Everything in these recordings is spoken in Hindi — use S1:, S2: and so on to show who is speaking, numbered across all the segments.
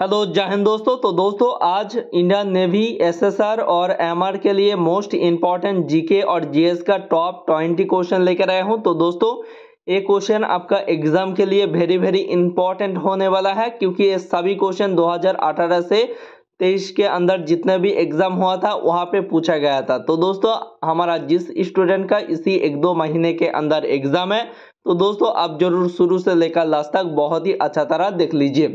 S1: हेलो जय हिंद दोस्तों तो दोस्तों आज इंडियन नेवी एसएसआर और एमआर के लिए मोस्ट इंपॉर्टेंट जीके और जीएस का टॉप ट्वेंटी क्वेश्चन लेकर आया हूं तो दोस्तों ये क्वेश्चन आपका एग्जाम के लिए वेरी वेरी इंपॉर्टेंट होने वाला है क्योंकि ये सभी क्वेश्चन 2018 से तेईस के अंदर जितने भी एग्जाम हुआ था वहाँ पे पूछा गया था तो दोस्तों हमारा जिस स्टूडेंट का इसी एक दो महीने के अंदर एग्जाम है तो दोस्तों आप जरूर शुरू से लेकर लास्ट तक बहुत ही अच्छा तरह देख लीजिए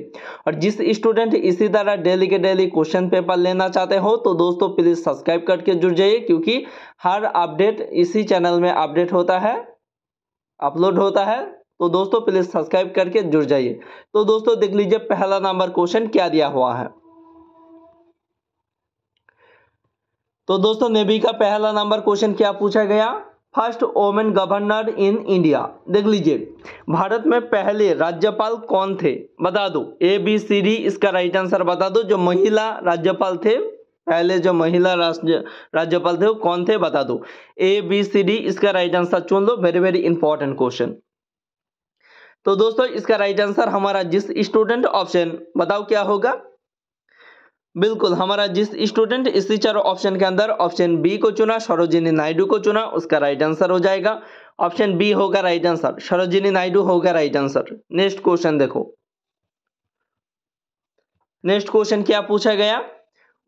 S1: और जिस स्टूडेंट इसी तरह डेली के डेली क्वेश्चन पेपर लेना चाहते हो तो दोस्तों प्लीज़ सब्सक्राइब करके जुड़ जाइए क्योंकि हर अपडेट इसी चैनल में अपडेट होता है अपलोड होता है तो दोस्तों प्लीज़ सब्सक्राइब करके जुड़ जाइए तो दोस्तों देख लीजिए पहला नंबर क्वेश्चन क्या दिया हुआ है तो दोस्तों नेवी का पहला नंबर क्वेश्चन क्या पूछा गया first woman governor in India देख लीजिए भारत में पहले राज्यपाल कौन थे बता दो ए बी सी डी इसका राइट आंसर बता दो जो महिला राज्यपाल थे पहले जो महिला राज्य राज्यपाल थे वो कौन थे बता दो ए बी सी डी इसका राइट आंसर चुन लो वेरी वेरी इंपॉर्टेंट क्वेश्चन तो दोस्तों इसका राइट आंसर हमारा जिस स्टूडेंट ऑप्शन बताओ क्या होगा बिल्कुल हमारा जिस स्टूडेंट इसी चारों ऑप्शन के अंदर ऑप्शन बी को चुना सरोजिनी नायडू को चुना उसका राइट आंसर हो जाएगा ऑप्शन बी होगा राइट आंसर सरोजिनी नायडू होगा राइट आंसर नेक्स्ट क्वेश्चन देखो नेक्स्ट क्वेश्चन क्या पूछा गया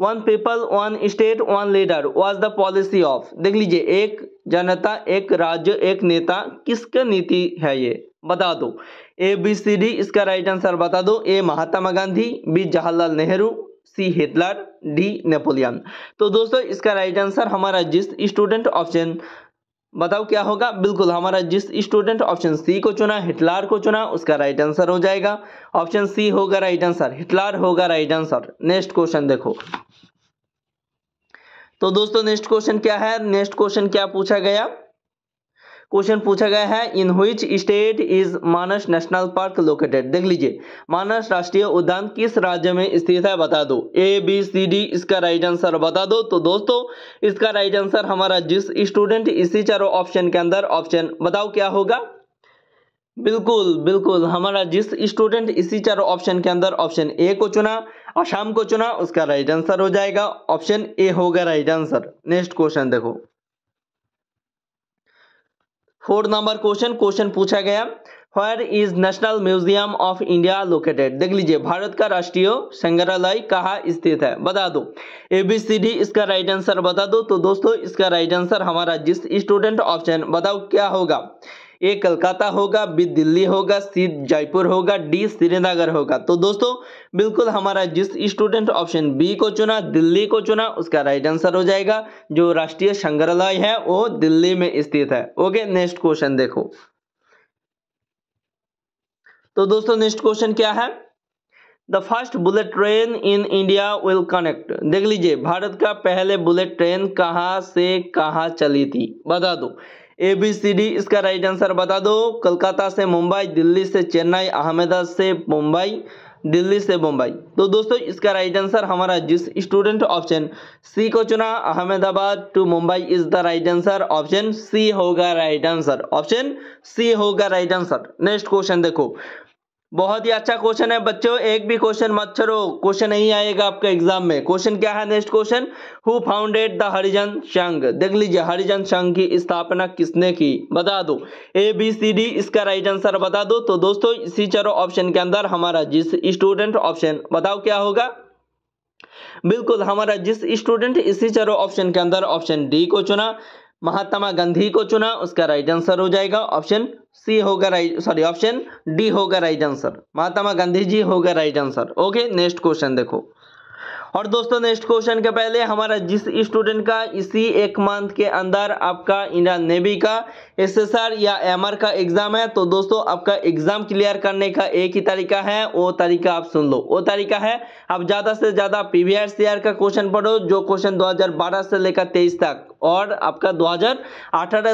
S1: one people one state one leader was the policy of देख लीजिए एक जनता एक राज्य एक नेता किसका नीति है ये बता दो ए बी सी डी इसका राइट आंसर बता दो A Mahatma Gandhi B Jawaharlal Nehru C Hitler D Napoleon तो दोस्तों इसका राइट आंसर हमारा जिस स्टूडेंट ऑप्शन बताओ क्या होगा बिल्कुल हमारा जिस स्टूडेंट ऑप्शन सी को चुना हिटलर को चुना उसका राइट आंसर हो जाएगा ऑप्शन सी होगा राइट आंसर हिटलर होगा राइट आंसर नेक्स्ट क्वेश्चन देखो तो दोस्तों नेक्स्ट क्वेश्चन क्या है नेक्स्ट क्वेश्चन क्या पूछा गया क्वेश्चन पूछा गया है in which state is Manas national park located देख लीजिए मानस राष्ट्रीय उद्यान किस राज्य में स्थित है बता दो ए बी सी डी इसका राइट आंसर बता दो तो दोस्तों इसका राइट आंसर हमारा जिस स्टूडेंट इसी चारों ऑप्शन के अंदर ऑप्शन बताओ क्या होगा बिल्कुल बिल्कुल हमारा जिस स्टूडेंट इसी चारों ऑप्शन के अंदर ऑप्शन ए को चुना आसाम को चुना उसका राइट आंसर हो जाएगा ऑप्शन ए होगा राइट आंसर नेक्स्ट क्वेश्चन देखो फोर्थ नंबर क्वेश्चन क्वेश्चन पूछा गया where is national museum of India located देख लीजिए भारत का राष्ट्रीय संग्रहालय कहाँ स्थित है बता दो ए बी सी डी इसका राइट आंसर बता दो तो दोस्तों इसका राइट आंसर हमारा जिस स्टूडेंट ऑप्शन बताओ क्या होगा ए कलकाता होगा बी दिल्ली होगा सी जयपुर होगा डी श्रीनगर होगा तो दोस्तों बिल्कुल हमारा जिस स्टूडेंट ऑप्शन बी को चुना दिल्ली को चुना उसका राइट आंसर हो जाएगा जो राष्ट्रीय संग्रहालय है वो दिल्ली में स्थित है ओके नेक्स्ट क्वेश्चन देखो तो दोस्तों नेक्स्ट क्वेश्चन क्या है the first bullet train in India will connect देख लीजिए भारत का पहले बुलेट ट्रेन कहाँ से कहाँ चली थी बता दो ए बी सी डी इसका राइट आंसर बता दो कलकत्ता से मुंबई दिल्ली से चेन्नई अहमदाबाद से मुंबई दिल्ली से मुंबई तो दोस्तों इसका राइट आंसर हमारा जिस स्टूडेंट ऑप्शन सी को चुना Ahmedabad to Mumbai is the right answer option C होगा राइट आंसर ऑप्शन सी होगा राइट आंसर नेक्स्ट क्वेश्चन देखो बहुत ही अच्छा क्वेश्चन है बच्चों एक भी क्वेश्चन मत छोड़ो क्वेश्चन नहीं आएगा आपके एग्जाम में क्वेश्चन क्या है next question who founded the Harijan Sangh देख लीजिए हरिजन संघ की स्थापना किसने की बता दो ए बी सी डी इसका राइट आंसर बता दो तो दोस्तों इसी चारों ऑप्शन के अंदर हमारा जिस स्टूडेंट ऑप्शन बताओ क्या होगा बिल्कुल हमारा जिस स्टूडेंट इसी चारों ऑप्शन के अंदर ऑप्शन डी को चुना महात्मा गांधी को चुना उसका राइट आंसर हो जाएगा ऑप्शन सी होगा राइट सॉरी ऑप्शन डी होगा राइट आंसर महात्मा गांधी जी होगा right answer okay next question देखो और दोस्तों नेक्स्ट क्वेश्चन के पहले हमारा जिस स्टूडेंट का इसी एक मंथ के अंदर आपका इंडियन नेवी का एसएसआर या एमआर का एग्जाम है तो दोस्तों आपका एग्जाम क्लियर करने का एक ही तरीका है वो तरीका आप सुन लो वो तरीका है आप ज़्यादा से ज़्यादा पी वी का क्वेश्चन पढ़ो जो क्वेश्चन 2012 से लेकर तेईस तक और आपका दो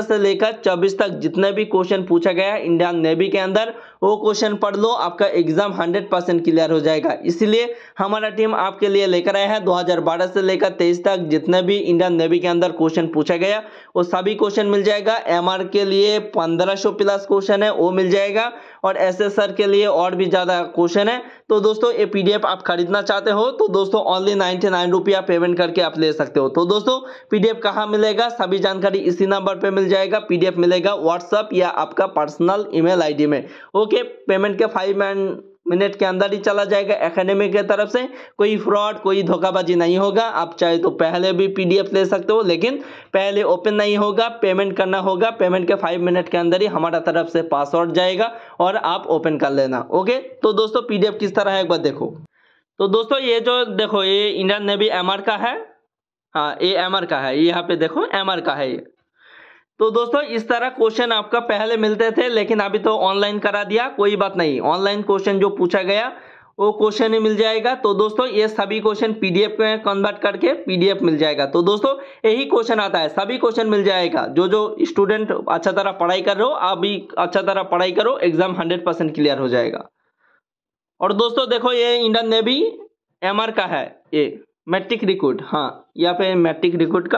S1: से लेकर 24 तक जितने भी क्वेश्चन पूछा गया है इंडियन नेवी के अंदर वो क्वेश्चन पढ़ लो आपका एग्जाम 100 परसेंट क्लियर हो जाएगा इसलिए हमारा टीम आपके लिए लेकर आया है 2012 से लेकर तेईस तक जितने भी इंडियन नेवी के अंदर क्वेश्चन पूछा गया वो सभी क्वेश्चन मिल जाएगा एम के लिए पंद्रह प्लस क्वेश्चन है वो मिल जाएगा और एस एस सर के लिए और भी ज़्यादा क्वेश्चन है तो दोस्तों ये पीडीएफ आप खरीदना चाहते हो तो दोस्तों ओनली नाइन्टी नाइन रुपया पेमेंट करके आप ले सकते हो तो दोस्तों पीडीएफ कहाँ मिलेगा सभी जानकारी इसी नंबर पर मिल जाएगा पीडीएफ मिलेगा व्हाट्सअप या आपका पर्सनल ईमेल आईडी में ओके पेमेंट के फाइव एंड मिनट के अंदर ही चला जाएगा एकेडमी के तरफ से कोई फ्रॉड कोई धोखाबाजी नहीं होगा आप चाहे तो पहले भी पीडीएफ ले सकते हो लेकिन पहले ओपन नहीं होगा पेमेंट करना होगा पेमेंट के फाइव मिनट के अंदर ही हमारा तरफ से पासवर्ड जाएगा और आप ओपन कर लेना ओके तो दोस्तों पीडीएफ किस तरह है एक बार देखो तो दोस्तों ये जो देखो ये इंडियन नेवी एमआर का है हाँ ये एमआर का है यहाँ पे देखो एमआर का है ये तो दोस्तों इस तरह क्वेश्चन आपका पहले मिलते थे लेकिन अभी तो ऑनलाइन करा दिया कोई बात नहीं ऑनलाइन क्वेश्चन जो पूछा गया वो क्वेश्चन ही मिल जाएगा तो दोस्तों ये सभी क्वेश्चन पीडीएफ में कन्वर्ट करके पीडीएफ मिल जाएगा तो दोस्तों यही क्वेश्चन आता है सभी क्वेश्चन मिल जाएगा जो जो स्टूडेंट अच्छा तरह पढ़ाई कर रहे हो आप भी अच्छा तरह पढ़ाई करो एग्जाम हंड्रेड परसेंट क्लियर हो जाएगा और दोस्तों देखो ये इंडियन नेवी एमआर का है ये मैट्रिक रिकॉर्ड हाँ या पे मैट्रिक रिकॉर्ड का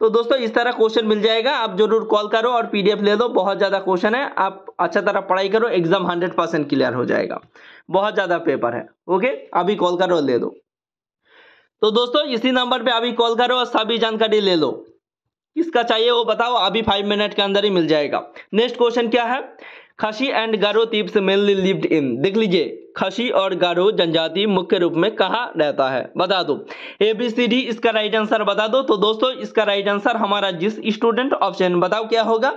S1: तो दोस्तों इस तरह क्वेश्चन मिल जाएगा आप जरूर कॉल करो और पीडीएफ ले लो बहुत ज़्यादा क्वेश्चन है आप अच्छा तरह पढ़ाई करो एग्जाम हंड्रेड परसेंट क्लियर हो जाएगा बहुत ज़्यादा पेपर है ओके अभी कॉल करो ले लो तो दोस्तों इसी नंबर पर अभी कॉल करो और सभी जानकारी ले लो किसका चाहिए वो बताओ अभी फाइव मिनट के अंदर ही मिल जाएगा नेक्स्ट क्वेश्चन क्या है Khasi and Garo tribes mainly lived in देख लीजिए खसी और गारो जनजाति मुख्य रूप में कहा रहता है बता दो ए बी सी डी इसका राइट आंसर बता दो तो दोस्तों इसका राइट आंसर हमारा जिस स्टूडेंट ऑप्शन बताओ क्या होगा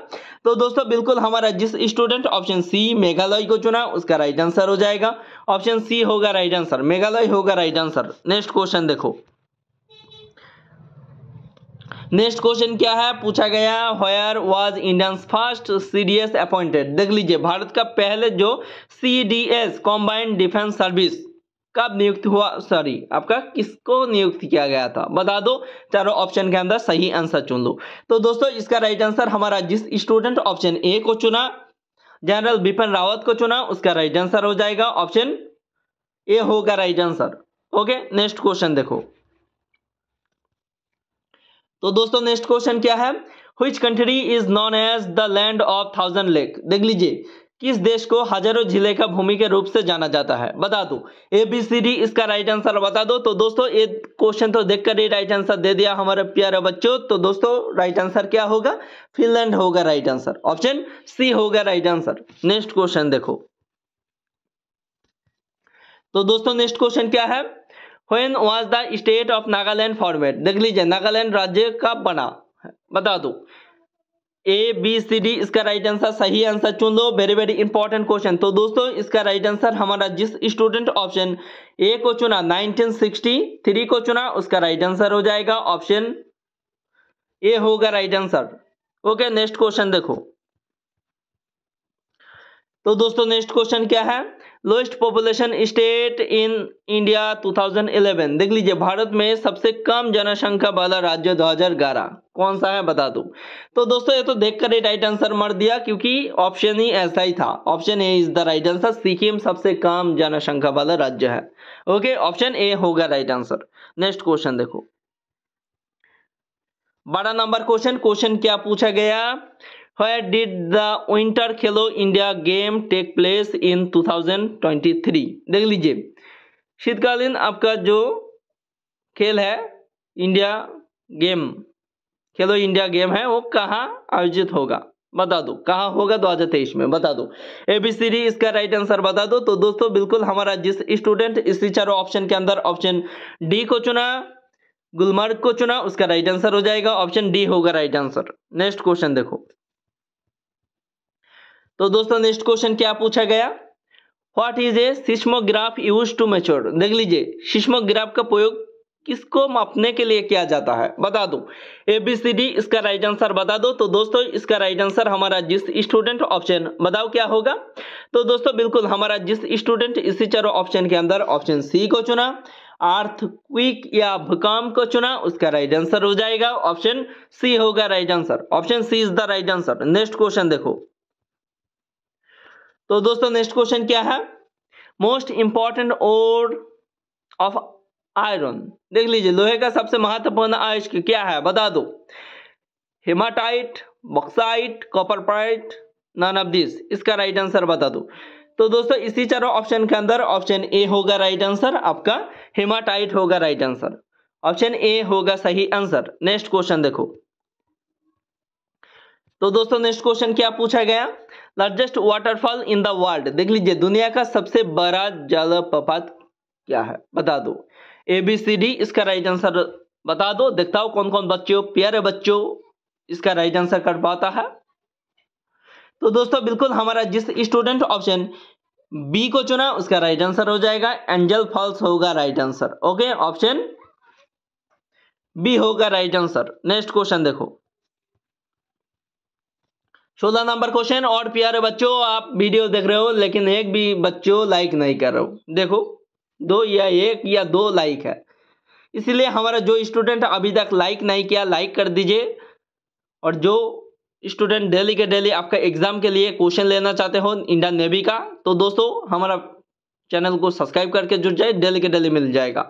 S1: तो दोस्तों बिल्कुल हमारा जिस स्टूडेंट ऑप्शन सी मेघालय को चुना उसका राइट आंसर हो जाएगा ऑप्शन सी होगा राइट आंसर मेघालय होगा राइट आंसर नेक्स्ट क्वेश्चन देखो नेक्स्ट क्वेश्चन क्या है पूछा गया where was Indian first CDS appointed देख लीजिए भारत का पहले जो सी कॉम्बाइंड डिफेंस सर्विस कब नियुक्त हुआ सॉरी आपका किसको नियुक्त किया गया था बता दो चारों ऑप्शन के अंदर सही आंसर चुन लो तो दोस्तों इसका राइट आंसर हमारा जिस स्टूडेंट ऑप्शन ए को चुना जनरल बिपिन रावत को चुना उसका राइट आंसर हो जाएगा ऑप्शन ए होगा right answer okay next question देखो तो दोस्तों नेक्स्ट क्वेश्चन क्या है हुई country is known as the land of thousand lake देख लीजिए किस देश को हजारों जिले का भूमि के रूप से जाना जाता है बता दो ए बी सी डी इसका राइट आंसर बता दो तो दोस्तों ये क्वेश्चन तो देखकर ही राइट आंसर दे दिया हमारे प्यारे बच्चों तो दोस्तों राइट आंसर क्या होगा फिनलैंड होगा राइट आंसर ऑप्शन सी होगा राइट आंसर नेक्स्ट क्वेश्चन देखो तो दोस्तों नेक्स्ट क्वेश्चन क्या है when was the state of nagaland formed देख लीजिए नागालैंड राज्य कब बना बता दो ए बी सी डी इसका राइट आंसर सही आंसर चुन लो वेरी वेरी इंपॉर्टेंट क्वेश्चन तो दोस्तों इसका राइट आंसर हमारा जिस स्टूडेंट ऑप्शन ए को चुना 1963 को चुना उसका राइट आंसर हो जाएगा ऑप्शन ए होगा right answer okay next question देखो तो दोस्तों नेक्स्ट क्वेश्चन क्या है lowest population state in India 2011 देख लीजिए भारत में सबसे कम जनसंख्या वाला राज्य 2011 कौन सा है बता दो तो दोस्तों ये तो देखकर ही राइट आंसर मर दिया क्योंकि ऑप्शन ही ऐसा ही था option A is the right answer Sikkim सबसे कम जनसंख्या वाला राज्य है ओके ऑप्शन ए होगा राइट आंसर नेक्स्ट क्वेश्चन देखो बारह नंबर क्वेश्चन क्वेश्चन क्या पूछा गया where did the winter Khelo India game take place in 2023 देख लीजिए शीतकालीन आपका जो खेल है India game Khelo India game है वो कहाँ आयोजित होगा बता दो कहाँ होगा 2023 तो में बता दो एबीसीडी इसका राइट आंसर बता दो तो दोस्तों बिल्कुल हमारा जिस स्टूडेंट इसी चारों ऑप्शन के अंदर ऑप्शन डी को चुना गुलमर्ग को चुना उसका राइट आंसर हो जाएगा ऑप्शन डी होगा राइट आंसर नेक्स्ट क्वेश्चन देखो तो दोस्तों नेक्स्ट क्वेश्चन क्या पूछा गया what is a seismograph use to measure देख लीजिए सिस्मोग्राफ का प्रयोग किसको मापने के लिए किया जाता है बता दो ए बी सी डी इसका राइट आंसर बता दो तो दोस्तों इसका राइट आंसर हमारा जिस स्टूडेंट ऑप्शन बताओ क्या होगा तो दोस्तों बिल्कुल हमारा जिस स्टूडेंट इसी चारों ऑप्शन के अंदर ऑप्शन सी को चुना आर्थ क्विक या भूकाम को चुना उसका राइट आंसर हो जाएगा ऑप्शन सी होगा right answer option C is the right answer next question देखो तो दोस्तों नेक्स्ट क्वेश्चन क्या है most important ore of iron देख लीजिए लोहे का सबसे महत्वपूर्ण अयस्क क्या है बता दो hematite bauxite copper pyrite none of this इसका राइट आंसर बता दो तो दोस्तों इसी चारों ऑप्शन के अंदर ऑप्शन ए होगा राइट आंसर आपका हेमाटाइट होगा राइट आंसर ऑप्शन ए होगा सही आंसर नेक्स्ट क्वेश्चन देखो तो दोस्तों नेक्स्ट क्वेश्चन क्या पूछा गया largest waterfall in the world देख लीजिए दुनिया का सबसे बड़ा जलप्रपात क्या है बता दो ए बी सी डी इसका राइट आंसर बता दो देखता हो कौन कौन बच्चों प्यारे बच्चों इसका राइट आंसर कर पाता है तो दोस्तों बिल्कुल हमारा जिस स्टूडेंट ऑप्शन बी को चुना उसका राइट आंसर हो जाएगा एंजल फॉल्स होगा right answer okay option B होगा राइट आंसर नेक्स्ट क्वेश्चन देखो सोलह नंबर क्वेश्चन और प्यारे बच्चों आप वीडियो देख रहे हो लेकिन एक भी बच्चों लाइक नहीं कर रहे हो देखो दो या एक या दो लाइक है इसलिए हमारा जो स्टूडेंट अभी तक लाइक नहीं किया लाइक कर दीजिए और जो स्टूडेंट डेली के डेली आपका एग्जाम के लिए क्वेश्चन लेना चाहते हो इंडियन नेवी का तो दोस्तों हमारा चैनल को सब्सक्राइब करके जुड़ जाए डेली के डेली मिल जाएगा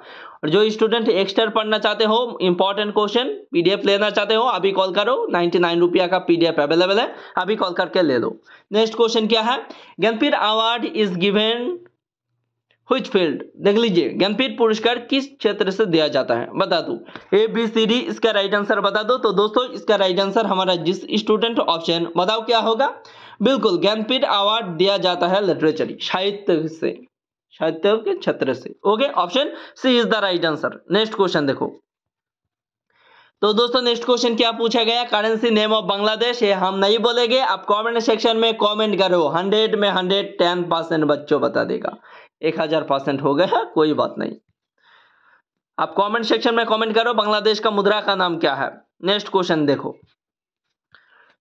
S1: और जो स्टूडेंट एक्स्ट्रा पढ़ना चाहते हो इंपॉर्टेंट क्वेश्चन पीडीएफ लेना चाहते हो अभी कॉल करो नाइन्टी नाइन रुपया का पीडीएफ अवेलेबल है अभी कॉल करके ले लो नेक्स्ट क्वेश्चन क्या है Jnanpith award is given which field देख लीजिए ज्ञानपीठ पुरस्कार किस क्षेत्र से दिया जाता है बता दो ए बी सी डी इसका राइट आंसर बता दो तो दोस्तों इसका राइट आंसर हमारा जिस स्टूडेंट ऑप्शन बताओ क्या होगा बिल्कुल ज्ञानपीठ अवार्ड दिया जाता है लिटरेचर साहित्य से छात्रव के छत्र से okay option C is the right answer next question देखो तो दोस्तों नेक्स्ट क्वेश्चन क्या पूछा गया करेंसी नेम ऑफ बांग्लादेश है हम नहीं बोलेंगे आप कमेंट सेक्शन में कमेंट करो हंड्रेड में हंड्रेड टेन परसेंट बच्चों बता देगा एक हजार परसेंट हो गया कोई बात नहीं आप कमेंट सेक्शन में कमेंट करो बांग्लादेश का मुद्रा का नाम क्या है नेक्स्ट क्वेश्चन देखो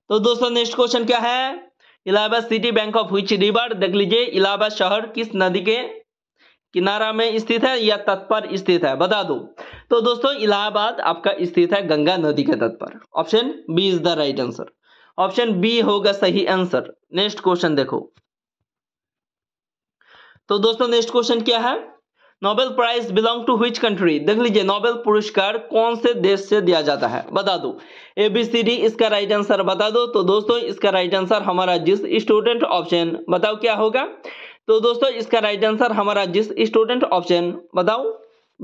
S1: तो दोस्तों नेक्स्ट क्वेश्चन क्या है Allahabad city bank of which river देख लीजिए इलाहाबाद शहर किस नदी के किनारा में स्थित है या तट पर स्थित है बता दो तो दोस्तों इलाहाबाद आपका स्थित है गंगा नदी के तट पर option B is the right answer option B होगा सही आंसर नेक्स्ट क्वेश्चन देखो तो दोस्तों नेक्स्ट क्वेश्चन क्या है Nobel prize belong to which country देख लीजिए नोबेल पुरस्कार कौन से देश से दिया जाता है बता दो ए बी सी डी इसका राइट आंसर बता दो तो दोस्तों इसका राइट आंसर हमारा जिस स्टूडेंट ऑप्शन बताओ क्या होगा तो दोस्तों इसका राइट आंसर हमारा जिस स्टूडेंट ऑप्शन बताओ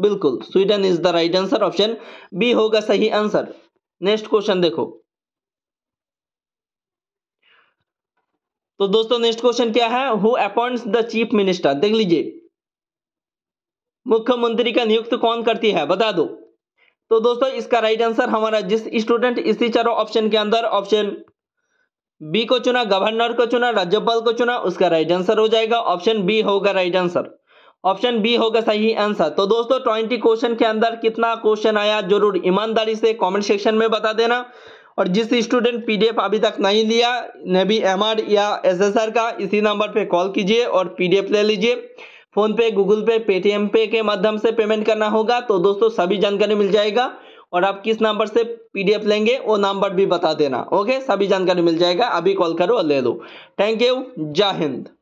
S1: बिल्कुल Sweden is the right answer option B होगा सही आंसर नेक्स्ट क्वेश्चन देखो तो दोस्तों नेक्स्ट क्वेश्चन क्या है who appoints the chief minister देख लीजिए मुख्यमंत्री का नियुक्त कौन करती है बता दो तो दोस्तों इसका राइट आंसर हमारा जिस स्टूडेंट इसी चारों ऑप्शन के अंदर ऑप्शन बी को चुना गवर्नर को चुना राज्यपाल को चुना उसका राइट आंसर हो जाएगा ऑप्शन बी होगा राइट आंसर ऑप्शन बी होगा सही आंसर तो दोस्तों ट्वेंटी क्वेश्चन के अंदर कितना क्वेश्चन आया जरूर ईमानदारी से कमेंट सेक्शन में बता देना और जिस स्टूडेंट पीडीएफ अभी तक नहीं लिया ने भी एम या एसएसआर का इसी नंबर पे कॉल कीजिए और पीडीएफ ले लीजिए फोन पे गूगल पे पेटीएम पे के माध्यम से पेमेंट करना होगा तो दोस्तों सभी जानकारी मिल जाएगा और आप किस नंबर से पीडीएफ लेंगे वो नंबर भी बता देना ओके सभी जानकारी मिल जाएगा अभी कॉल करो और ले लो थैंक यू जय हिंद